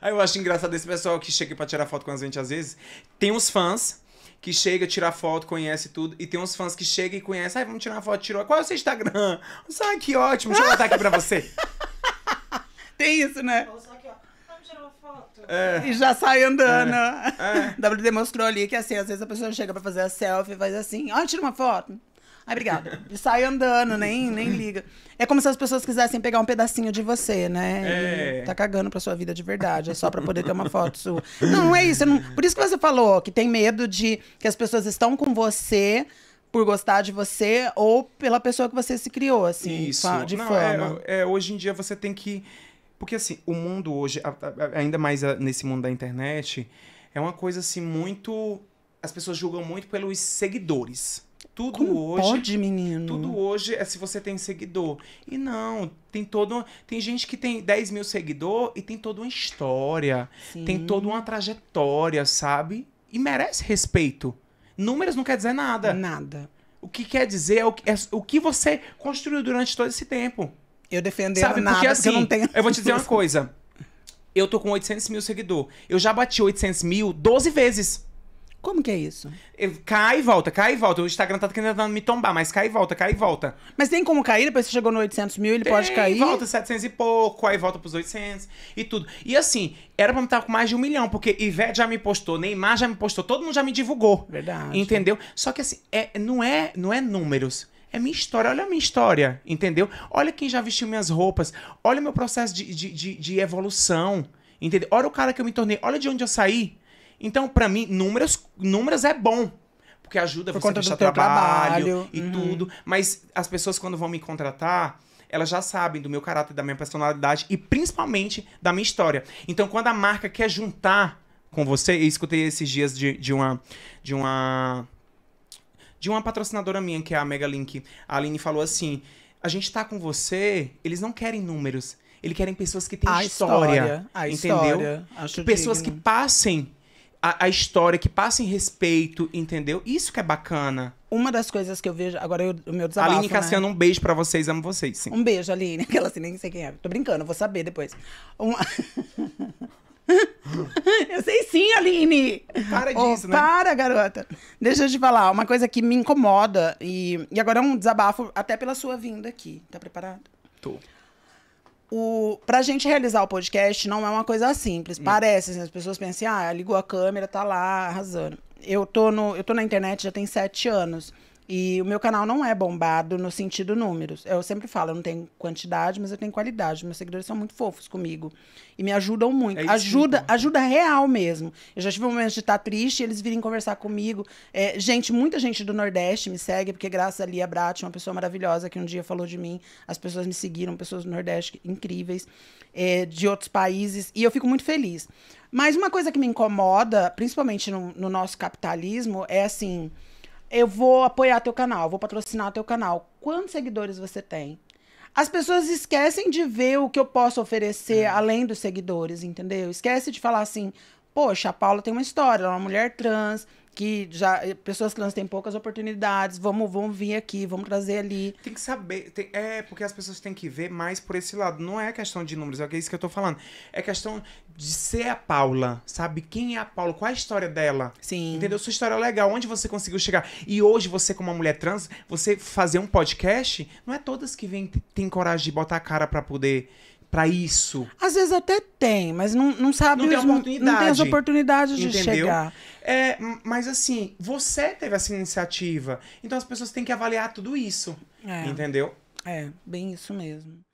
Aí eu acho engraçado esse pessoal que chega pra tirar foto com a gente às vezes. Tem uns fãs que chega, tira foto, conhece tudo. E tem uns fãs que chegam e conhecem. Aí vamos tirar uma foto, tirou. Qual é o seu Instagram? Ah, que ótimo, deixa eu botar aqui pra você. tem isso, né? É. E já sai andando. É. É. W demonstrou ali que assim, às vezes a pessoa chega pra fazer a selfie e faz assim, ó, tira uma foto. Ai, obrigada. E sai andando, nem, nem liga. É como se as pessoas quisessem pegar um pedacinho de você, né? É. tá cagando pra sua vida de verdade. É só pra poder ter uma foto sua. Não, não é isso. Não... Por isso que você falou que tem medo de que as pessoas estão com você por gostar de você ou pela pessoa que você se criou, assim, isso. de não, fama. É, é, hoje em dia você tem que... Porque, assim, o mundo hoje, ainda mais ah, nesse mundo da internet, é uma coisa, assim, muito... As pessoas julgam muito pelos seguidores. Tudo Como hoje. Pode, menino. Tudo hoje é se você tem seguidor. E não, tem todo. Tem gente que tem 10 mil seguidor e tem toda uma história. Sim. Tem toda uma trajetória, sabe? E merece respeito. Números não quer dizer nada. Nada. O que quer dizer é o que, é o que você construiu durante todo esse tempo. Eu defendo sabe? nada, porque, assim, eu não assim, tenho... Eu vou te dizer uma coisa. Eu tô com 800 mil seguidor. Eu já bati 800 mil 12 vezes. Como que é isso? cai e volta, cai e volta. O Instagram tá tentando me tombar, mas cai e volta, cai e volta. Mas tem como cair? Depois você chegou no 800 mil, ele tem, pode cair? volta 700 e pouco, aí volta pros 800 e tudo. E assim, era pra me estar com mais de um milhão, porque Ivete já me postou, Neymar já me postou, todo mundo já me divulgou. Verdade. Entendeu? Só que assim, é, não, é, não é números. É minha história, olha a minha história, entendeu? Olha quem já vestiu minhas roupas, olha o meu processo de, de, de, de evolução, entendeu? Olha o cara que eu me tornei, olha de onde eu saí. Então, para mim, números, números é bom. Porque ajuda Por você a deixar trabalho, trabalho, e uhum. tudo. Mas as pessoas, quando vão me contratar, elas já sabem do meu caráter, da minha personalidade e principalmente da minha história. Então, quando a marca quer juntar com você, eu escutei esses dias de, de uma. De uma de uma patrocinadora minha, que é a Megalink. A Aline falou assim: a gente tá com você, eles não querem números. Eles querem pessoas que têm a história, história. A entendeu? História, pessoas digno. que passem a, a, história, que passem respeito, entendeu? Isso que é bacana. Uma das coisas que eu vejo. Agora eu, o meu desabafo, Aline né? Cassiano, né? um beijo para vocês, amo vocês, sim. Um beijo, Aline. Aquela assim, nem sei quem é. Tô brincando, vou saber depois. Uma... eu sei sim, Aline! Para disso, oh, né? Para, garota! Deixa eu te falar, uma coisa que me incomoda, e, e agora é um desabafo até pela sua vinda aqui. Tá preparado? Tô o, pra gente realizar o podcast não é uma coisa simples. Hum. Parece, assim, as pessoas pensam, ah, ligou a câmera, tá lá, arrasando. Eu tô, no, eu tô na internet já tem sete anos. E o meu canal não é bombado no sentido números. Eu sempre falo, eu não tenho quantidade, mas eu tenho qualidade. Meus seguidores são muito fofos comigo. E me ajudam muito. É ajuda, então. ajuda real mesmo. Eu já tive momentos de estar triste, e eles virem conversar comigo. É, gente, muita gente do Nordeste me segue, porque graças a Lia Brat, uma pessoa maravilhosa que um dia falou de mim, as pessoas me seguiram, pessoas do Nordeste incríveis, é, de outros países. E eu fico muito feliz. Mas uma coisa que me incomoda, principalmente no, no nosso capitalismo, é assim eu vou apoiar teu canal, vou patrocinar teu canal. Quantos seguidores você tem? As pessoas esquecem de ver o que eu posso oferecer é. além dos seguidores, entendeu? Esquece de falar assim, poxa, a Paula tem uma história, ela é uma mulher trans, que já eh, pessoas trans têm poucas oportunidades, vamos, vamos vir aqui, vamos trazer ali. Tem que saber, tem, é porque as pessoas têm que ver mais por esse lado. Não é questão de números, é, é isso que eu tô falando. É questão de ser a Paula, sabe? Quem é a Paula? Qual é a história dela? Sim. Entendeu? Sua história é legal, onde você conseguiu chegar? E hoje você como uma mulher trans, você fazer um podcast, não é todas que vêm tem coragem de botar a cara para poder para isso? Às vezes até tem, mas não, não sabe... Não tem os, oportunidade. Não tem as oportunidades de chegar. É, mas assim, você teve essa iniciativa. Então as pessoas têm que avaliar tudo isso. É. Entendeu? É, bem isso mesmo.